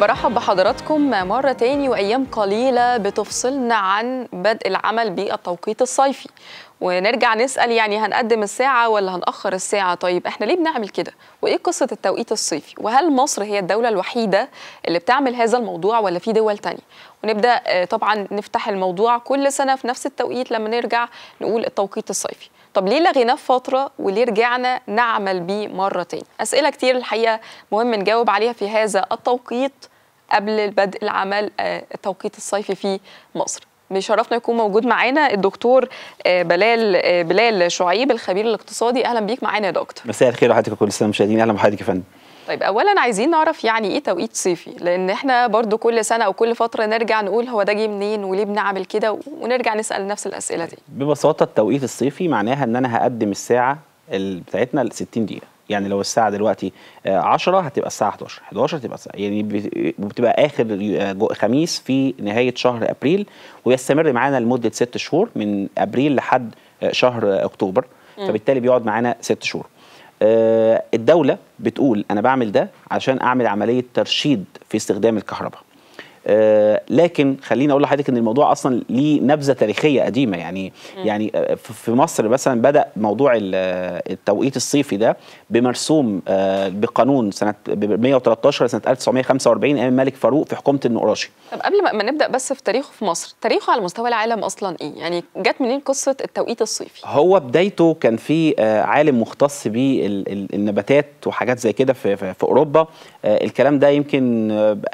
برحب بحضراتكم مرة تاني وأيام قليلة بتفصلنا عن بدء العمل بالتوقيت الصيفي ونرجع نسأل يعني هنقدم الساعة ولا هنأخر الساعة طيب احنا ليه بنعمل كده وإيه قصة التوقيت الصيفي وهل مصر هي الدولة الوحيدة اللي بتعمل هذا الموضوع ولا في دول تانية ونبدأ آه، طبعا نفتح الموضوع كل سنة في نفس التوقيت لما نرجع نقول التوقيت الصيفي طب ليه لغيناه في فترة وليه رجعنا نعمل بيه مرة تاني أسئلة كتير الحقيقة مهم نجاوب عليها في هذا التوقيت قبل بدء العمل آه، التوقيت الصيفي في مصر بيشرفنا يكون موجود معانا الدكتور آه، بلال آه، بلال شعيب الخبير الاقتصادي اهلا بيك معانا يا دكتور مساء الخير وحضرتك وكل سنه مشاهدين اهلا بحضرتك يا فندم طيب اولا عايزين نعرف يعني ايه توقيت صيفي لان احنا برضو كل سنه او كل فتره نرجع نقول هو ده جه منين وليه بنعمل كده ونرجع نسال نفس الاسئله دي ببساطه التوقيت الصيفي معناها ان انا هقدم الساعه بتاعتنا ل 60 دقيقه يعني لو الساعه دلوقتي 10 آه، هتبقى الساعه 11 11 تبقى الساعة يعني بتبقى اخر آه، خميس في نهايه شهر ابريل ويستمر معانا لمده ست شهور من ابريل لحد آه، شهر اكتوبر فبالتالي بيقعد معانا ست شهور الدوله بتقول انا بعمل ده عشان اعمل عمليه ترشيد في استخدام الكهرباء آه، لكن خليني اقول لحضرتك ان الموضوع اصلا ليه نبذه تاريخيه قديمه يعني م. يعني آه، في مصر مثلا بدا موضوع آه، التوقيت الصيفي ده بمرسوم بقانون سنه 113 سنه 1945 ايام الملك فاروق في حكومه النقراشي طب قبل ما نبدا بس في تاريخه في مصر تاريخه على مستوى العالم اصلا ايه يعني جت منين قصه التوقيت الصيفي هو بدايته كان في عالم مختص بالنباتات وحاجات زي كده في, في اوروبا الكلام ده يمكن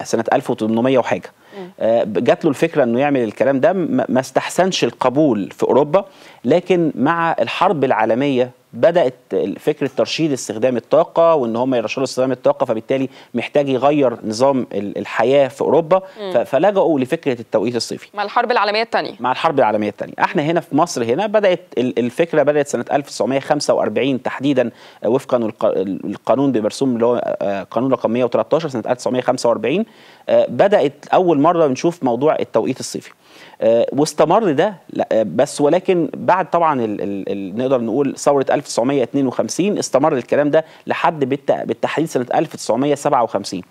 سنه 1800 وحاجه حاجه آه، جات له الفكره انه يعمل الكلام ده ما استحسنش القبول في اوروبا لكن مع الحرب العالميه بدات فكره ترشيد استخدام الطاقه وان هم يرشدوا استخدام الطاقه فبالتالي محتاج يغير نظام الحياه في اوروبا مم. فلجؤوا لفكره التوقيت الصيفي مع الحرب العالميه الثانيه مع الحرب العالميه الثانيه احنا هنا في مصر هنا بدات الفكره بدات سنه 1945 تحديدا آه، وفقا للقانون بمرسوم اللي هو آه، آه، قانون رقم 113 سنه 1945 بدات اول مره بنشوف موضوع التوقيت الصيفي آه، واستمر ده آه، بس ولكن بعد طبعا الـ الـ الـ نقدر نقول ثوره 1952 استمر الكلام ده لحد بالتحديد سنه 1957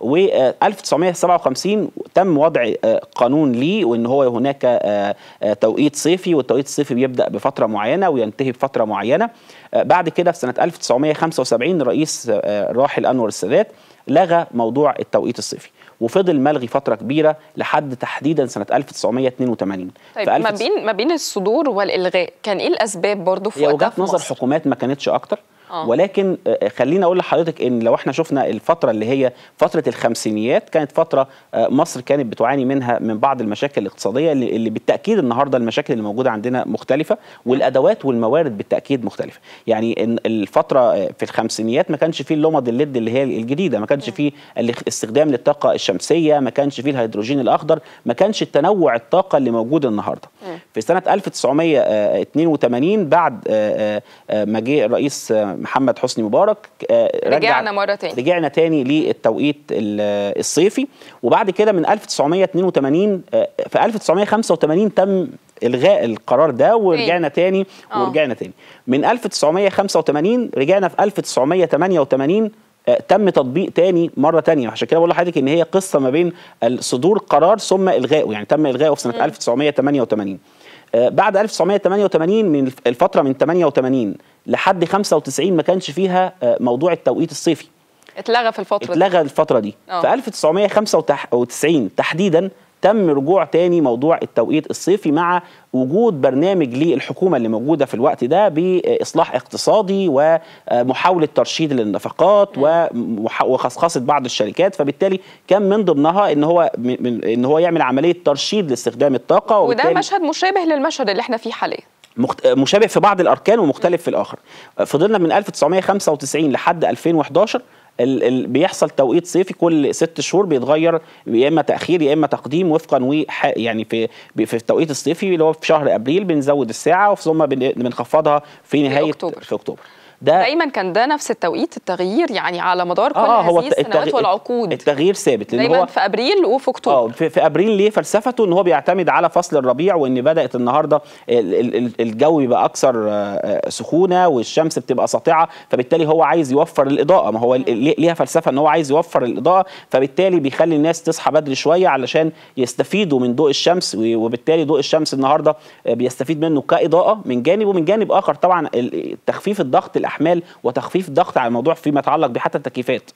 و1957 آه، تم وضع آه، قانون ليه وان هو هناك آه، توقيت صيفي والتوقيت الصيفي بيبدا بفتره معينه وينتهي بفتره معينه بعد كده في سنه 1975 رئيس الراحل انور السادات لغى موضوع التوقيت الصيفي وفضل ملغي فتره كبيره لحد تحديدا سنه 1982 طيب ما بين ما بين الصدور والالغاء كان ايه الاسباب برضه في وقتها نظر حكومات ما كانتش اكتر آه. ولكن آه، آه، خليني اقول لحضرتك ان لو احنا شفنا الفتره اللي هي فتره الخمسينيات كانت فتره مصر كانت بتعاني منها من بعض المشاكل الاقتصاديه اللي بالتاكيد النهارده المشاكل اللي موجوده عندنا مختلفه والادوات والموارد بالتاكيد مختلفه يعني الفتره في الخمسينيات ما كانش فيه اللمض الليد اللي هي الجديده ما كانش فيه الاستخدام للطاقه الشمسيه ما كانش فيه الهيدروجين الاخضر ما كانش التنوع الطاقه اللي موجود النهارده في سنه 1982 بعد ما جه محمد حسني مبارك آه، رجعنا مره تاني رجعنا تاني للتوقيت الصيفي وبعد كده من 1982 آه، في 1985 تم الغاء القرار ده ورجعنا إيه. تاني آه. ورجعنا تاني من 1985 رجعنا في 1988 تم تطبيق تاني مره تانية عشان كده بقول لحضرتك ان هي قصه ما بين صدور قرار ثم الغائه يعني تم الغائه في سنه م. 1988 آه، بعد 1988 من الفتره من 88 لحد 95 ما كانش فيها آه، موضوع التوقيت الصيفي اتلغى في الفتره اتلغى دي. الفتره دي أوه. في 1995 تحديدا تم رجوع تاني موضوع التوقيت الصيفي مع وجود برنامج للحكومه اللي موجوده في الوقت ده باصلاح اقتصادي ومحاوله ترشيد للنفقات وخصخصه بعض الشركات فبالتالي كان من ضمنها ان هو ان هو يعمل عمليه ترشيد لاستخدام الطاقه وده مشهد مشابه للمشهد اللي احنا فيه حاليا مشابه في بعض الاركان ومختلف في الاخر فضلنا من 1995 لحد 2011 ال ال بيحصل توقيت صيفي كل ست شهور بيتغير يا اما تاخير يا اما تقديم وفقا و يعني في في التوقيت الصيفي اللي هو في شهر ابريل بنزود الساعه ثم بنخفضها في نهايه في اكتوبر, في أكتوبر. ده دايما كان ده نفس التوقيت التغيير يعني على مدار كل آه, آه، هو هذه السنوات والعقود التغيير ثابت لان هو في ابريل وفي اكتوبر اه في, في ابريل ليه فلسفته ان هو بيعتمد على فصل الربيع وان بدات النهارده الجو بيبقى اكثر آه، آه، سخونه والشمس بتبقى ساطعه فبالتالي هو عايز يوفر الاضاءه ما هو ليها فلسفه ان هو عايز يوفر الاضاءه فبالتالي بيخلي الناس تصحى بدري شويه علشان يستفيدوا من ضوء الشمس وبالتالي ضوء الشمس النهارده بيستفيد منه كاضاءه من جانب ومن جانب اخر طبعا تخفيف الضغط الاحمال وتخفيف ضغط على الموضوع فيما يتعلق بحتى التكييفات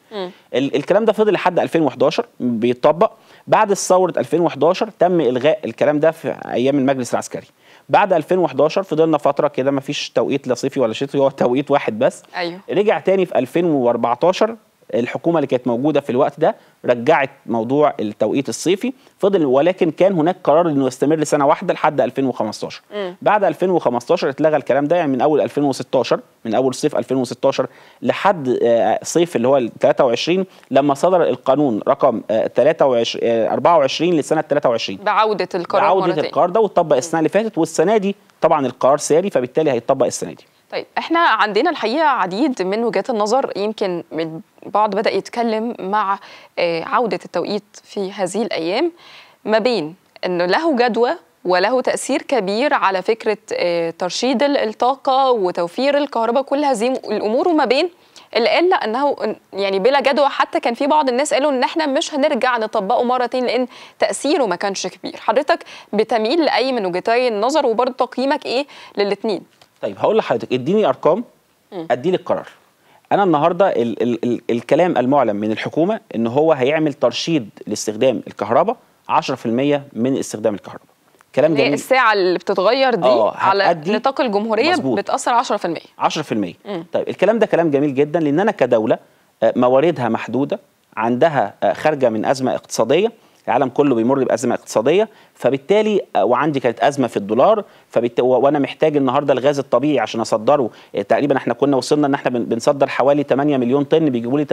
ال الكلام ده فضل لحد 2011 بيتطبق بعد ثوره 2011 تم الغاء الكلام ده في ايام المجلس العسكري بعد 2011 فضلنا فتره كده مفيش توقيت لا صيفي ولا شتوي هو توقيت واحد بس أيوه. رجع تاني في 2014 الحكومه اللي كانت موجوده في الوقت ده رجعت موضوع التوقيت الصيفي فضل ولكن كان هناك قرار انه يستمر لسنه واحده لحد 2015 م. بعد 2015 اتلغى الكلام ده يعني من اول 2016 من اول صيف 2016 لحد آه، صيف اللي هو 23 لما صدر القانون رقم 23 آه، 24 آه، لسنه 23 بعوده القرار بعوده القرار ده وطبق السنه اللي فاتت والسنه دي طبعا القرار ساري فبالتالي هيتطبق السنه دي طيب احنا عندنا الحقيقه عديد من وجهات النظر يمكن من بعض بدا يتكلم مع آه، عوده التوقيت في هذه الايام ما بين انه له جدوى وله تأثير كبير على فكرة آه، ترشيد الطاقة وتوفير الكهرباء كل هذه الأمور وما بين اللي قال انه يعني بلا جدوى حتى كان في بعض الناس قالوا ان احنا مش هنرجع نطبقه مره تاني لان تاثيره ما كانش كبير حضرتك بتميل لاي من وجهتي النظر وبرضه تقييمك ايه للاثنين طيب هقول لحضرتك اديني ارقام ادي لي القرار انا النهارده ال ال ال الكلام المعلن من الحكومه ان هو هيعمل ترشيد لاستخدام الكهرباء 10% من استخدام الكهرباء كلام جميل الساعه اللي بتتغير دي آه على نطاق الجمهوريه مزبوط. بتاثر 10% 10% مم. طيب الكلام ده كلام جميل جدا لان انا كدوله آه، مواردها محدوده عندها آه، خارجه من ازمه اقتصاديه العالم كله بيمر بازمه اقتصاديه فبالتالي آه، وعندي كانت ازمه في الدولار فبالتالي وانا محتاج النهارده الغاز الطبيعي عشان اصدره آه، تقريبا احنا كنا وصلنا ان احنا بنصدر حوالي 8 مليون طن بيجيبوا لي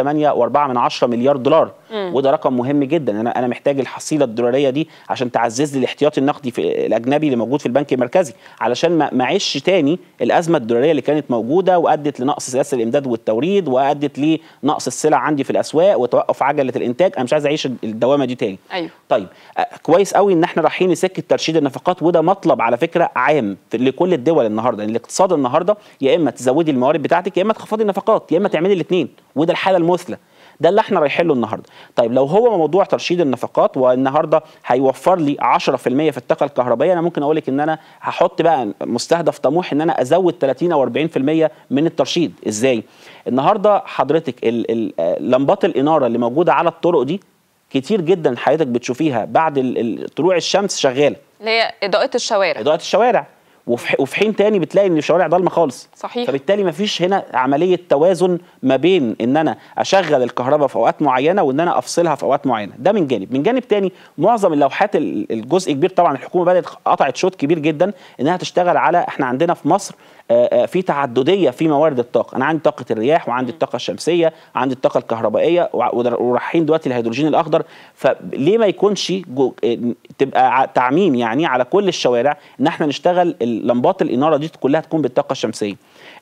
8.4 مليار دولار م. وده رقم مهم جدا انا انا محتاج الحصيله الدولاريه دي عشان تعزز لي الاحتياطي النقدي في الاجنبي اللي موجود في البنك المركزي علشان ما معيش تاني الازمه الدولاريه اللي كانت موجوده وادت لنقص سلاسل الامداد والتوريد وادت لنقص السلع عندي في الاسواق وتوقف عجله الانتاج انا مش عايز اعيش الدوامه دي تاني أيوه. طيب آه، كويس قوي ان احنا رايحين لسكه ترشيد النفقات وده مطلب على فكره عام لكل الدول النهارده يعني الاقتصاد النهارده يا اما تزودي الموارد بتاعتك يا اما تخفضي النفقات يا اما تعملي الاثنين وده الحاله المثلى ده اللي احنا رايحين له النهارده طيب لو هو موضوع ترشيد النفقات والنهارده هيوفر لي 10% في الطاقه الكهربائيه انا ممكن اقول لك ان انا هحط بقى مستهدف طموح ان انا ازود 30 او 40% من الترشيد ازاي النهارده حضرتك لمبات الاناره اللي موجوده على الطرق دي كتير جدا حضرتك بتشوفيها بعد طلوع الشمس شغاله اللي هي اضاءه الشوارع اضاءه الشوارع وفي حين تاني بتلاقي ان الشوارع ضلمه خالص صحيح فبالتالي ما فيش هنا عمليه توازن ما بين ان انا اشغل الكهرباء في اوقات معينه وان انا افصلها في اوقات معينه ده من جانب من جانب تاني معظم اللوحات الجزء كبير طبعا الحكومه بدات قطعت شوط كبير جدا انها تشتغل على احنا عندنا في مصر آه، آه، في تعدديه في موارد الطاقه انا عندي طاقه الرياح وعندي الطاقه الشمسيه عندي الطاقه الكهربائيه ورايحين دلوقتي الهيدروجين الاخضر فليه ما يكونش آه، تبقى تعميم يعني على كل الشوارع ان احنا نشتغل لمبات الاناره دي كلها تكون بالطاقه الشمسيه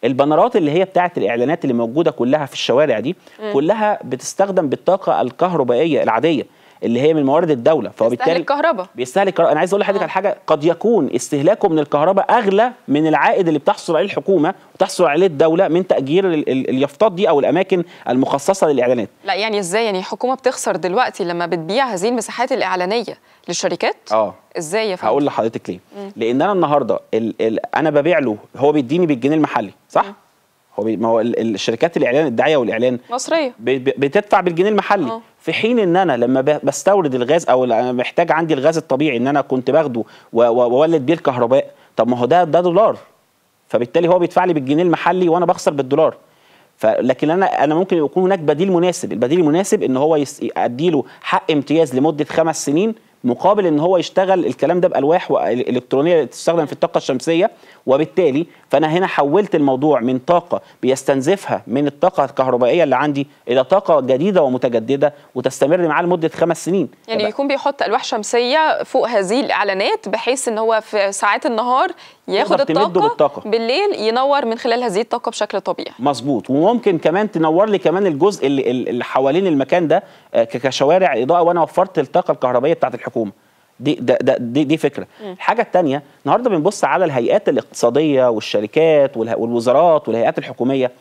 البنرات اللي هي بتاعه الاعلانات اللي موجوده كلها في الشوارع دي كلها بتستخدم بالطاقه الكهربائيه العاديه اللي هي من موارد الدوله فبالتالي بيستهلك الكهرباء بيستهلك انا عايز اقول لحضرتك آه. على حاجه قد يكون استهلاكه من الكهرباء اغلى من العائد اللي بتحصل عليه الحكومه وتحصل عليه الدوله من تاجير اليافطات دي او الاماكن المخصصه للاعلانات لا يعني ازاي يعني الحكومه بتخسر دلوقتي لما بتبيع هذه المساحات الاعلانيه للشركات اه ازاي يا فندم هقول لحضرتك ليه مم. لان انا النهارده الـ الـ انا ببيع له هو بيديني بالجنيه المحلي صح مم. هو ما هو الشركات الاعلان الدعايه والاعلان مصريه بتدفع بالجنيه المحلي أوه. في حين ان انا لما بستورد الغاز او انا محتاج عندي الغاز الطبيعي ان انا كنت باخده واولد بيه الكهرباء طب ما هو ده ده دولار فبالتالي هو بيدفع لي بالجنيه المحلي وانا بخسر بالدولار لكن انا انا ممكن يكون هناك بديل مناسب البديل المناسب ان هو يديله حق امتياز لمده خمس سنين مقابل ان هو يشتغل الكلام ده بالواح الكترونيه تستخدم في الطاقه الشمسيه وبالتالي فانا هنا حولت الموضوع من طاقه بيستنزفها من الطاقه الكهربائيه اللي عندي الى طاقه جديده ومتجدده وتستمر معاه لمده خمس سنين يعني بيكون بيحط الواح شمسيه فوق هذه الاعلانات بحيث ان هو في ساعات النهار ياخد الطاقه بالطاقة. بالليل ينور من خلال هذه الطاقه بشكل طبيعي مظبوط وممكن كمان تنور لي كمان الجزء اللي, اللي حوالين المكان ده آه، كشوارع اضاءه وانا وفرت الطاقه الكهربائيه بتاعه الحكومه دي ده ده دي, دي فكره م. الحاجه الثانيه النهارده بنبص على الهيئات الاقتصاديه والشركات والوزارات والهيئات الحكوميه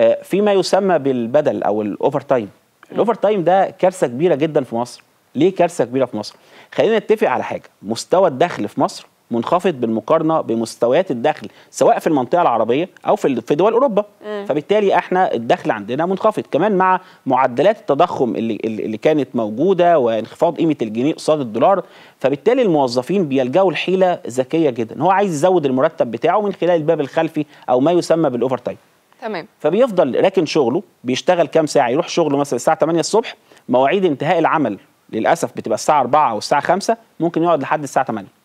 آه، فيما يسمى بالبدل او الاوفر تايم الاوفر تايم ده كارثه كبيره جدا في مصر ليه كارثه كبيره في مصر خلينا نتفق على حاجه مستوى الدخل في مصر منخفض بالمقارنه بمستويات الدخل سواء في المنطقه العربيه او في في دول اوروبا م. فبالتالي احنا الدخل عندنا منخفض كمان مع معدلات التضخم اللي اللي كانت موجوده وانخفاض قيمه الجنيه قصاد الدولار فبالتالي الموظفين بيلجأوا لحيله ذكيه جدا هو عايز يزود المرتب بتاعه من خلال الباب الخلفي او ما يسمى بالاوفر تايم تمام فبيفضل راكن شغله بيشتغل كام ساعه يروح شغله مثلا الساعه 8 الصبح مواعيد انتهاء العمل للاسف بتبقى الساعه 4 او الساعه 5 ممكن يقعد لحد الساعه 8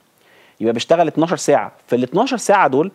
يبقى بيشتغل 12 ساعه في ال 12 ساعه دول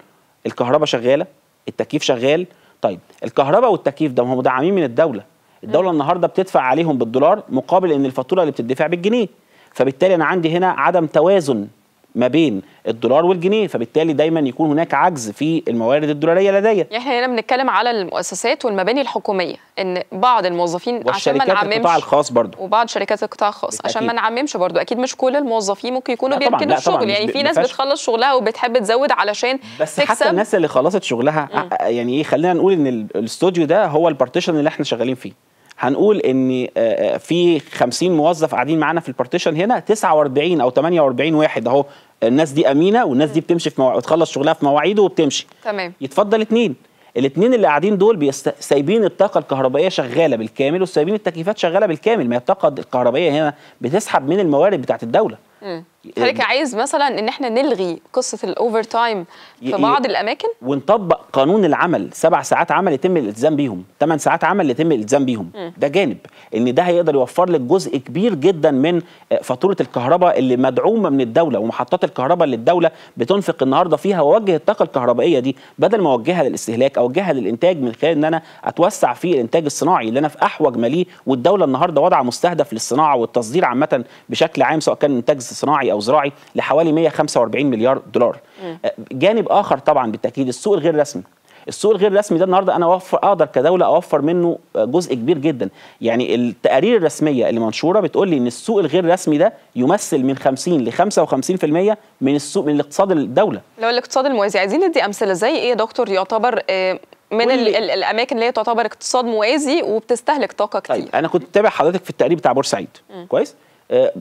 الكهرباء شغاله التكييف شغال طيب الكهرباء والتكييف ده هم مدعمين من الدوله الدوله النهارده بتدفع عليهم بالدولار مقابل ان الفاتوره اللي بتدفع بالجنيه فبالتالي انا عندي هنا عدم توازن ما بين الدولار والجنيه فبالتالي دايما يكون هناك عجز في الموارد الدولاريه لدي يعني احنا هنا بنتكلم على المؤسسات والمباني الحكوميه ان بعض الموظفين عشان ما نعممش القطاع الخاص برضو وبعض شركات القطاع الخاص عشان ما نعممش برضو اكيد مش كل الموظفين ممكن يكونوا بيمكنوا الشغل يعني في ناس بتخلص شغلها وبتحب تزود علشان بس تكسب. حتى الناس اللي خلصت شغلها مم. يعني ايه خلينا نقول ان الاستوديو ده هو البارتيشن اللي احنا شغالين فيه هنقول ان آه، آه، في 50 موظف قاعدين معانا في البارتيشن هنا 49 او 48 واحد اهو الناس دي امينه والناس دي بتمشي في مواعيد وتخلص شغلها في مواعيده وبتمشي تمام يتفضل اثنين الاثنين اللي قاعدين دول سايبين الطاقه الكهربائيه شغاله بالكامل وسايبين التكييفات شغاله بالكامل ما هي الطاقه الكهربائيه هنا بتسحب من الموارد بتاعت الدوله م. حضرتك عايز مثلا ان احنا نلغي قصه الاوفر تايم في بعض الاماكن ونطبق قانون العمل سبع ساعات عمل يتم الالتزام بيهم ثمان ساعات عمل يتم الالتزام بيهم م. ده جانب ان ده هيقدر يوفر لك جزء كبير جدا من آه، فاتوره الكهرباء اللي مدعومه من الدوله ومحطات الكهرباء اللي الدوله بتنفق النهارده فيها واوجه الطاقه الكهربائيه دي بدل ما اوجهها للاستهلاك اوجهها للانتاج من خلال ان انا اتوسع في الانتاج الصناعي اللي انا في احوج ما ليه والدوله النهارده وضع مستهدف للصناعه والتصدير عامه بشكل عام سواء كان انتاج صناعي صناعي او زراعي لحوالي 145 مليار دولار آه، جانب اخر طبعا بالتاكيد السوق الغير رسمي السوق الغير رسمي ده النهارده انا اوفر اقدر كدوله اوفر منه آه، جزء كبير جدا يعني التقارير الرسميه اللي منشوره بتقول لي ان السوق الغير رسمي ده يمثل من 50 ل 55% من السوق من الاقتصاد الدوله لو الاقتصاد الموازي عايزين ندي امثله زي ايه يا دكتور يعتبر آه، من الاماكن اللي هي تعتبر اقتصاد موازي وبتستهلك طاقه طيب، كتير طيب انا كنت تابع حضرتك في التقرير بتاع بورسعيد كويس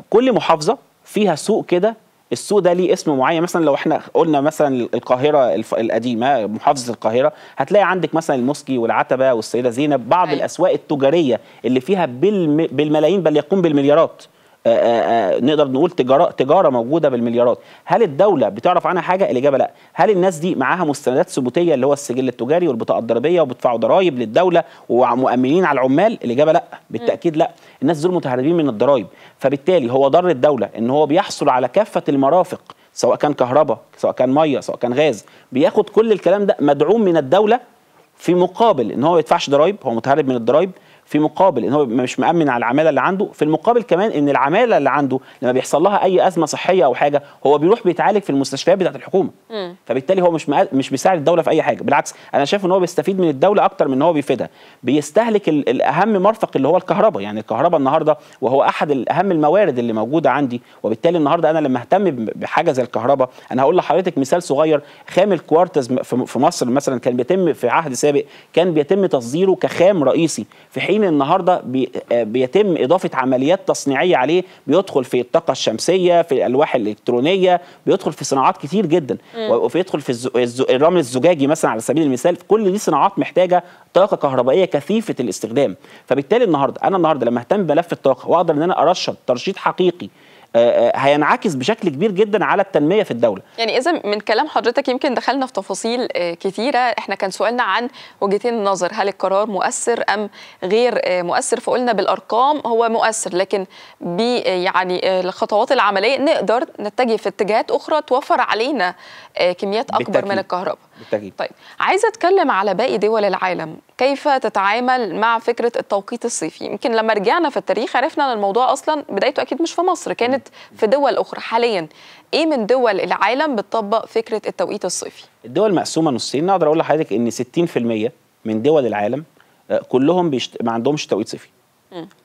كل محافظه فيها سوق كده السوق ده ليه اسم معين مثلا لو احنا قلنا مثلا القاهره القديمه محافظه القاهره هتلاقي عندك مثلا المسكي والعتبه والسيده زينب بعض أي. أيوة. الاسواق التجاريه اللي فيها بالم... بالملايين بل يقوم بالمليارات آه، آه، آه، نقدر نقول تجاره تجاره موجوده بالمليارات هل الدوله بتعرف عنها حاجه الاجابه لا هل الناس دي معاها مستندات ثبوتيه اللي هو السجل التجاري والبطاقه الضريبيه وبيدفعوا ضرائب للدوله ومؤمنين على العمال الاجابه لا بالتاكيد لا الناس دول متهربين من الضرائب فبالتالي هو ضر الدوله ان هو بيحصل على كافه المرافق سواء كان كهرباء سواء كان ميه سواء كان غاز بياخد كل الكلام ده مدعوم من الدوله في مقابل ان هو ما يدفعش ضرائب هو متهرب من الضرائب في مقابل ان هو مش مامن على العماله اللي عنده في المقابل كمان ان العماله اللي عنده لما بيحصل لها اي ازمه صحيه او حاجه هو بيروح بيتعالج في المستشفيات بتاعه الحكومه مم. فبالتالي هو مش مش بيساعد الدوله في اي حاجه بالعكس انا شايف ان هو بيستفيد من الدوله اكتر من ان هو بيفيدها بيستهلك الاهم مرفق اللي هو الكهرباء يعني الكهرباء النهارده وهو احد اهم الموارد اللي موجوده عندي وبالتالي النهارده انا لما اهتم بحاجه زي الكهرباء انا هقول لحضرتك مثال صغير خام الكوارتز في مصر مثلا كان بيتم في عهد سابق كان بيتم تصديره كخام رئيسي في حين الصين النهارده بي آه، بيتم اضافه عمليات تصنيعيه عليه بيدخل في الطاقه الشمسيه في الالواح الالكترونيه بيدخل في صناعات كتير جدا وبيدخل في الرمل الزجاجي مثلا على سبيل المثال كل دي صناعات محتاجه طاقه كهربائيه كثيفه الاستخدام فبالتالي النهارده انا النهارده لما اهتم بملف الطاقه واقدر ان انا ارشد ترشيد حقيقي آه، آه، هينعكس بشكل كبير جدا على التنميه في الدوله يعني اذا من كلام حضرتك يمكن دخلنا في تفاصيل آه، كثيره، احنا كان سؤالنا عن وجهتين النظر هل القرار مؤثر ام غير مؤثر فقلنا بالارقام هو مؤثر لكن ب يعني الخطوات العمليه نقدر نتجه في اتجاهات اخرى توفر علينا كميات اكبر بالتأكيد. من الكهرباء بالتأكيد طيب عايزه اتكلم على باقي دول العالم كيف تتعامل مع فكره التوقيت الصيفي يمكن لما رجعنا في التاريخ عرفنا ان الموضوع اصلا بدايته اكيد مش في مصر كانت في دول اخرى حاليا ايه من دول العالم بتطبق فكره التوقيت الصيفي الدول مقسومه نصين نقدر اقول لحضرتك ان 60% من دول العالم آه، كلهم بيشت... ما عندهمش توقيت صيفي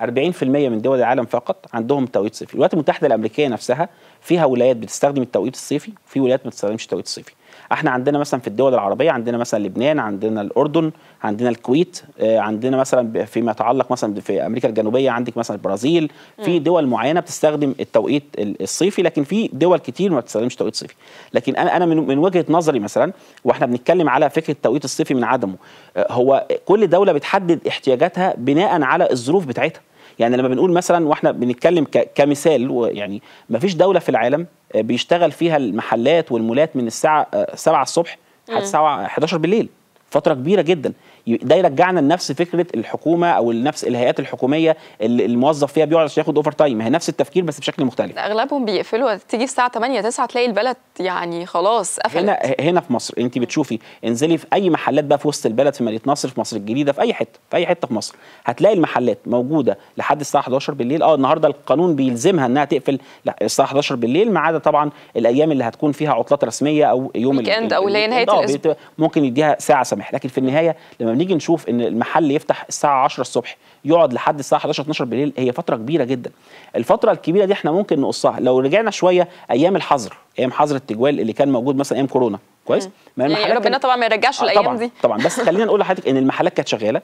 40% من دول العالم فقط عندهم توقيت صيفي الولايات المتحده الامريكيه نفسها فيها ولايات بتستخدم التوقيت الصيفي وفي ولايات ما بتستخدمش التوقيت الصيفي احنا عندنا مثلا في الدول العربيه عندنا مثلا لبنان عندنا الاردن عندنا الكويت آه، عندنا مثلا فيما يتعلق مثلا في امريكا الجنوبيه عندك مثلا البرازيل في دول معينه بتستخدم التوقيت الصيفي لكن في دول كتير ما بتستخدمش توقيت صيفي لكن انا انا من وجهه نظري مثلا واحنا بنتكلم على فكره التوقيت الصيفي من عدمه آه، هو كل دوله بتحدد احتياجاتها بناء على الظروف بتاعتها يعني لما بنقول مثلا واحنا بنتكلم كمثال يعني ما فيش دوله في العالم آه، بيشتغل فيها المحلات والمولات من الساعه 7 آه، الصبح لحد الساعه 11 بالليل فتره كبيره جدا ده يرجعنا لنفس فكره الحكومه او نفس الهيئات الحكوميه اللي الموظف فيها بيقعد عشان ياخد اوفر تايم هي نفس التفكير بس بشكل مختلف اغلبهم بيقفلوا تيجي الساعه 8 9 تلاقي البلد يعني خلاص قفلت هنا هنا في مصر انت بتشوفي انزلي في اي محلات بقى في وسط البلد في مدينه نصر في مصر الجديده في اي حته في اي حته في مصر هتلاقي المحلات موجوده لحد الساعه 11 بالليل اه النهارده القانون بيلزمها انها تقفل لا الساعه 11 بالليل ما عدا طبعا الايام اللي هتكون فيها عطلات رسميه او يوم الويك اند او اللي هي نهايه آه، الاسبوع ممكن يديها ساعه سماح لكن في النهايه لما بنيجي نشوف ان المحل يفتح الساعه 10 الصبح يقعد لحد الساعه 11 12 بالليل هي فتره كبيره جدا الفتره الكبيره دي احنا ممكن نقصها لو رجعنا شويه ايام الحظر ايام حظر التجوال اللي كان موجود مثلا ايام كورونا كويس ما يعني ربنا طبعا ما يرجعش آه، الايام دي طبعا بس خلينا نقول لحضرتك ان المحلات كانت شغاله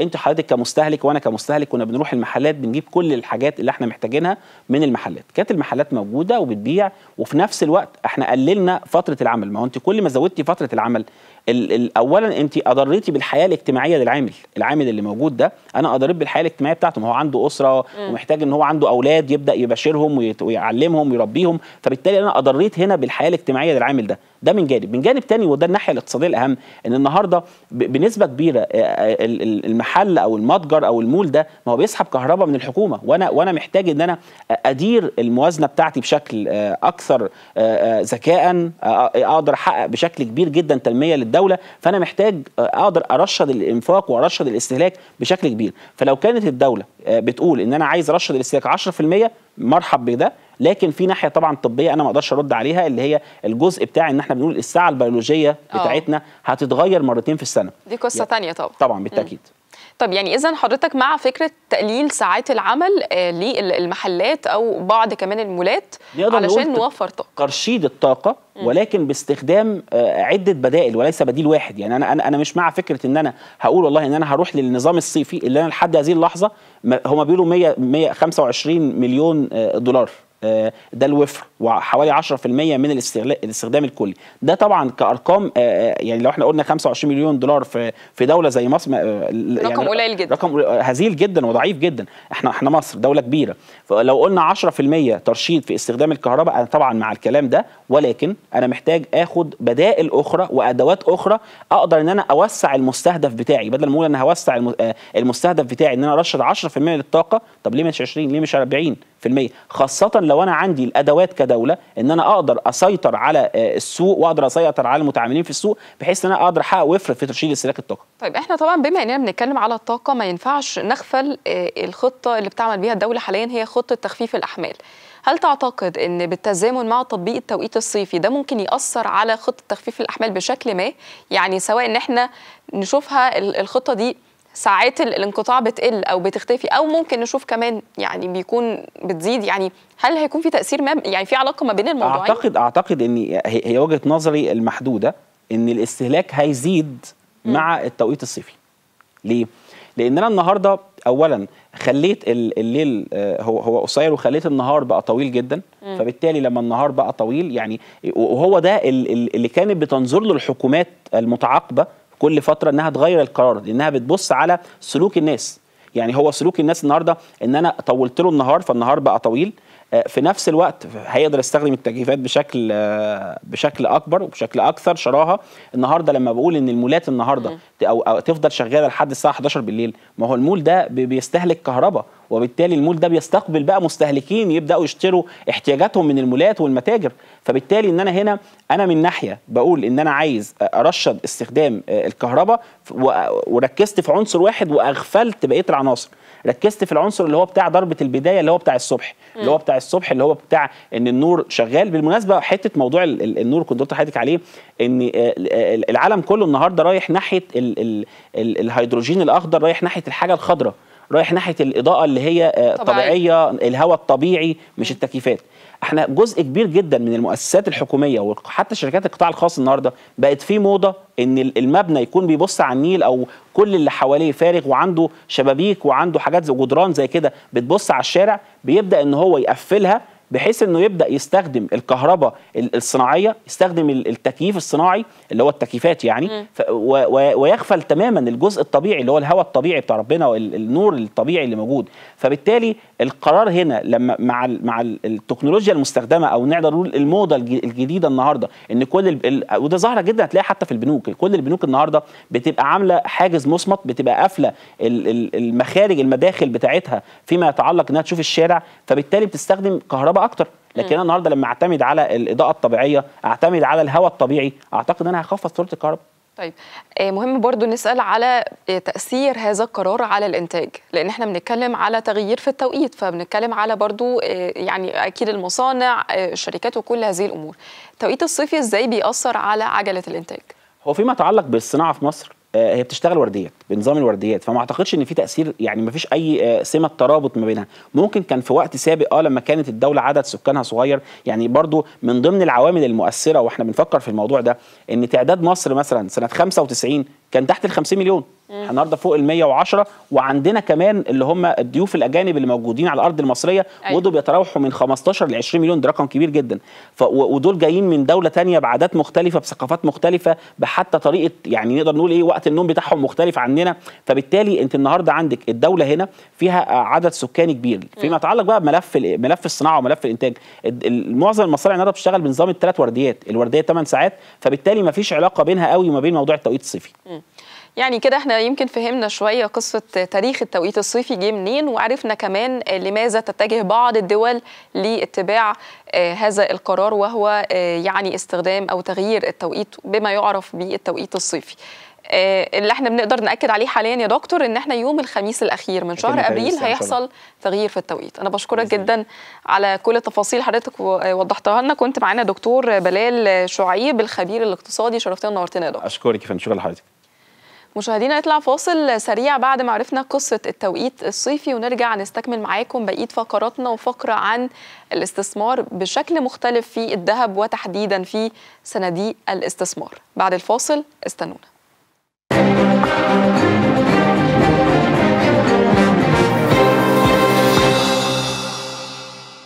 انت حضرتك كمستهلك وانا كمستهلك كنا بنروح المحلات بنجيب كل الحاجات اللي احنا محتاجينها من المحلات كانت المحلات موجوده وبتبيع وفي نفس الوقت احنا قللنا فتره العمل ما هو انت كل ما زودتي فتره العمل اولا انت اضريتي بالحياه الاجتماعيه للعامل العامل اللي موجود ده انا اضريت بالحياه الاجتماعيه بتاعته ما هو عنده اسره م. ومحتاج ان هو عنده اولاد يبدا يبشرهم ويعلمهم ويربيهم فبالتالي انا اضريت هنا بالحياه الاجتماعيه للعامل ده ده من جانب من جانب تاني وده الناحيه الاقتصاديه الاهم ان النهارده بنسبه كبيره المحل او المتجر او المول ده ما هو بيسحب كهرباء من الحكومه وانا وانا محتاج ان انا ادير الموازنه بتاعتي بشكل اكثر ذكاء اقدر احقق بشكل كبير جدا تنميه الدوله فانا محتاج آه، اقدر ارشد الانفاق وارشد الاستهلاك بشكل كبير فلو كانت الدوله آه، بتقول ان انا عايز ارشد الاستهلاك 10% مرحب بده لكن في ناحيه طبعا طبيه انا ما اقدرش ارد عليها اللي هي الجزء بتاع ان احنا بنقول الساعه البيولوجيه آه. بتاعتنا هتتغير مرتين في السنه دي قصه يعني. طبعا طبعا بالتاكيد م. طب يعني اذا حضرتك مع فكره تقليل ساعات العمل آه، للمحلات او بعض كمان المولات علشان نوفر طاقه ترشيد الطاقه ولكن باستخدام آه، عده بدائل وليس بديل واحد يعني انا انا انا مش مع فكره ان انا هقول والله ان انا هروح للنظام الصيفي اللي انا لحد هذه اللحظه هم بيقولوا 100 125 مليون آه، دولار آه، ده الوفر وحوالي 10% من الاستخدام الكلي ده طبعا كارقام آه، آه، يعني لو احنا قلنا 25 مليون دولار في في دوله زي مصر يعني رقم قليل جدا رقم هزيل جدا وضعيف جدا احنا احنا مصر دوله كبيره فلو قلنا 10% ترشيد في استخدام الكهرباء انا طبعا مع الكلام ده ولكن انا محتاج اخد بدائل اخرى وادوات اخرى اقدر ان انا اوسع المستهدف بتاعي بدل ما اقول انا هوسع المستهدف بتاعي ان انا ارشد 10% للطاقه طب ليه مش 20 ليه مش 40 خاصة لو أنا عندي الأدوات كدولة إن أنا أقدر أسيطر على آه، السوق وأقدر أسيطر على المتعاملين في السوق بحيث إن أنا أقدر أحقق وفر في ترشيد استهلاك الطاقة. طيب إحنا طبعا بما إننا بنتكلم على الطاقة ما ينفعش نغفل آه، الخطة اللي بتعمل بيها الدولة حاليا هي خطة تخفيف الأحمال. هل تعتقد ان بالتزامن مع تطبيق التوقيت الصيفي ده ممكن ياثر على خطه تخفيف الاحمال بشكل ما يعني سواء ان احنا نشوفها الخطه دي ساعات الانقطاع بتقل او بتختفي او ممكن نشوف كمان يعني بيكون بتزيد يعني هل هيكون في تاثير ما يعني في علاقه ما بين الموضوعين اعتقد اعتقد ان هي وجهه نظري المحدوده ان الاستهلاك هيزيد مع التوقيت الصيفي ليه لان انا النهارده اولا خليت الليل آه، هو هو قصير وخليت النهار بقى طويل جدا م. فبالتالي لما النهار بقى طويل يعني وهو ده اللي كانت بتنظر له الحكومات المتعاقبه كل فتره انها تغير القرار لانها بتبص على سلوك الناس يعني هو سلوك الناس النهارده ان انا طولت له النهار فالنهار بقى طويل في نفس الوقت هيقدر يستخدم التكييفات بشكل بشكل اكبر وبشكل اكثر شراهه النهارده لما بقول ان المولات النهارده او تفضل شغاله لحد الساعه 11 بالليل ما هو المول ده بيستهلك كهرباء وبالتالي المول ده بيستقبل بقى مستهلكين يبداوا يشتروا احتياجاتهم من المولات والمتاجر فبالتالي ان انا هنا انا من ناحيه بقول ان انا عايز ارشد استخدام آه، الكهرباء وركزت في عنصر واحد واغفلت بقيه العناصر ركزت في العنصر اللي هو بتاع ضربه البدايه اللي هو بتاع الصبح اللي هو بتاع الصبح اللي هو بتاع ان النور شغال بالمناسبه حته موضوع النور كنت قلت لحضرتك عليه ان آه، العالم كله النهارده رايح ناحيه الهيدروجين الاخضر رايح ناحيه الحاجه الخضراء رايح ناحيه الاضاءه اللي هي آه، طبيعيه الهواء الطبيعي مش التكييفات احنا جزء كبير جدا من المؤسسات الحكوميه وحتى شركات القطاع الخاص النهارده بقت في موضه ان المبنى يكون بيبص على النيل او كل اللي حواليه فارغ وعنده شبابيك وعنده حاجات زي جدران زي كده بتبص على الشارع بيبدا ان هو يقفلها بحيث انه يبدا يستخدم الكهرباء الصناعيه يستخدم التكييف الصناعي اللي هو التكييفات يعني ويغفل تماما الجزء الطبيعي اللي هو الهواء الطبيعي بتاع ربنا النور الطبيعي اللي موجود فبالتالي القرار هنا لما مع مع التكنولوجيا المستخدمه او نقدر نقول الموضه الجديده النهارده ان كل وده ظاهره جدا هتلاقيها حتى في البنوك كل البنوك النهارده بتبقى عامله حاجز مصمت بتبقى قافله المخارج المداخل بتاعتها فيما يتعلق انها تشوف الشارع فبالتالي بتستخدم كهرباء اكتر لكن انا النهارده لما اعتمد على الاضاءه الطبيعيه اعتمد على الهواء الطبيعي اعتقد انا هخفض صوره الكهرباء طيب آه، مهم برضو نسأل على آه، تأثير هذا القرار على الإنتاج لأن احنا بنتكلم على تغيير في التوقيت فبنتكلم على برضو آه، يعني أكيد المصانع الشركات وكل هذه الأمور التوقيت الصيفي إزاي بيأثر على عجلة الإنتاج؟ هو فيما يتعلق بالصناعة في مصر آه، هي بتشتغل ورديات بنظام الورديات فما اعتقدش ان في تاثير يعني ما فيش اي آه، سمه ترابط ما بينها ممكن كان في وقت سابق اه لما كانت الدوله عدد سكانها صغير يعني برضو من ضمن العوامل المؤثره واحنا بنفكر في الموضوع ده ان تعداد مصر مثلا سنه 95 كان تحت ال 50 مليون احنا النهارده فوق ال 110 وعندنا كمان اللي هم الضيوف الاجانب اللي موجودين على الارض المصريه أيوة. ودول بيتراوحوا من 15 ل 20 مليون ده رقم كبير جدا ف ودول جايين من دوله ثانيه بعادات مختلفه بثقافات مختلفه بحتى طريقه يعني نقدر نقول ايه وقت النوم بتاعهم مختلف عننا فبالتالي انت النهارده عندك الدوله هنا فيها عدد سكاني كبير فيما يتعلق بقى بملف ملف الصناعه وملف الانتاج معظم المصانع النهارده بتشتغل بنظام الثلاث ورديات الورديه 8 ساعات فبالتالي ما فيش علاقه بينها قوي وما بين موضوع التوقيت الصيفي يعني كده احنا يمكن فهمنا شوية قصة تاريخ التوقيت الصيفي جه منين وعرفنا كمان لماذا تتجه بعض الدول لاتباع آه، هذا القرار وهو آه، يعني استخدام أو تغيير التوقيت بما يعرف بالتوقيت الصيفي آه، اللي احنا بنقدر ناكد عليه حاليا يا دكتور ان احنا يوم الخميس الاخير من شهر ابريل يعني هيحصل تغيير في التوقيت انا بشكرك جدا على كل التفاصيل حضرتك وضحتها لنا كنت معانا دكتور بلال شعيب الخبير الاقتصادي شرفتنا ونورتنا يا دكتور اشكرك يا فندم شكرا لحضرتك مشاهدينا نطلع فاصل سريع بعد ما عرفنا قصة التوقيت الصيفي ونرجع نستكمل معاكم بقية فقراتنا وفقرة عن الاستثمار بشكل مختلف في الذهب وتحديدا في صناديق الاستثمار بعد الفاصل استنونا